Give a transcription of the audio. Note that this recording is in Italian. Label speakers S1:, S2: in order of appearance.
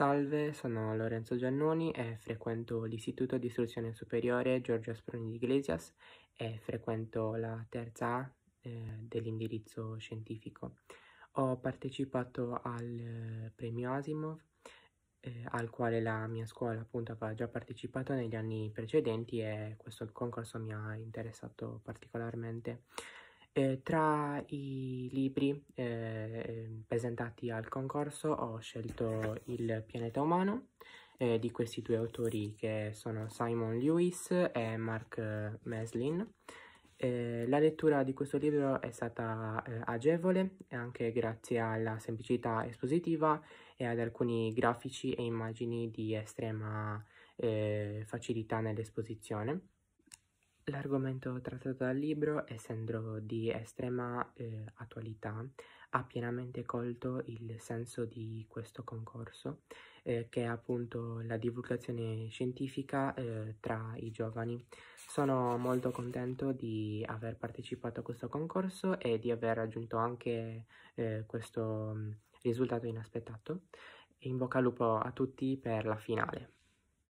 S1: Salve, sono Lorenzo Giannoni e frequento l'Istituto di Istruzione Superiore Giorgio Asproni di Iglesias e frequento la terza A eh, dell'indirizzo scientifico. Ho partecipato al eh, premio Asimov eh, al quale la mia scuola appunto aveva già partecipato negli anni precedenti e questo concorso mi ha interessato particolarmente. Eh, tra i libri eh, presentati al concorso ho scelto Il pianeta umano eh, di questi due autori che sono Simon Lewis e Mark eh, Meslin. Eh, la lettura di questo libro è stata eh, agevole anche grazie alla semplicità espositiva e ad alcuni grafici e immagini di estrema facilità nell'esposizione. L'argomento trattato dal libro, essendo di estrema eh, attualità, ha pienamente colto il senso di questo concorso, eh, che è appunto la divulgazione scientifica eh, tra i giovani. Sono molto contento di aver partecipato a questo concorso e di aver raggiunto anche eh, questo mm, risultato inaspettato. In bocca al lupo a tutti per la finale.